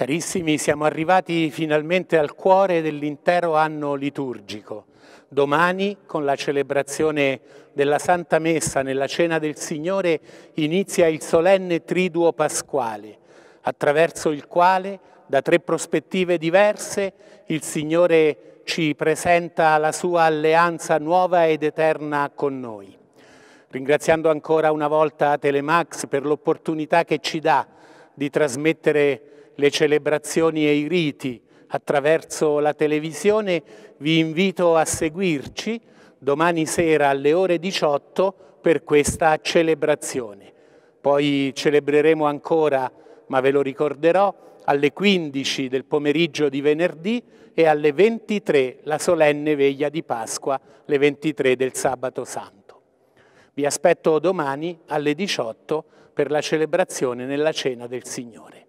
Carissimi, siamo arrivati finalmente al cuore dell'intero anno liturgico. Domani, con la celebrazione della Santa Messa nella Cena del Signore, inizia il solenne Triduo Pasquale, attraverso il quale, da tre prospettive diverse, il Signore ci presenta la sua alleanza nuova ed eterna con noi. Ringraziando ancora una volta Telemax per l'opportunità che ci dà di trasmettere le celebrazioni e i riti attraverso la televisione, vi invito a seguirci domani sera alle ore 18 per questa celebrazione. Poi celebreremo ancora, ma ve lo ricorderò, alle 15 del pomeriggio di venerdì e alle 23 la solenne veglia di Pasqua, le 23 del sabato santo. Vi aspetto domani alle 18 per la celebrazione nella cena del Signore.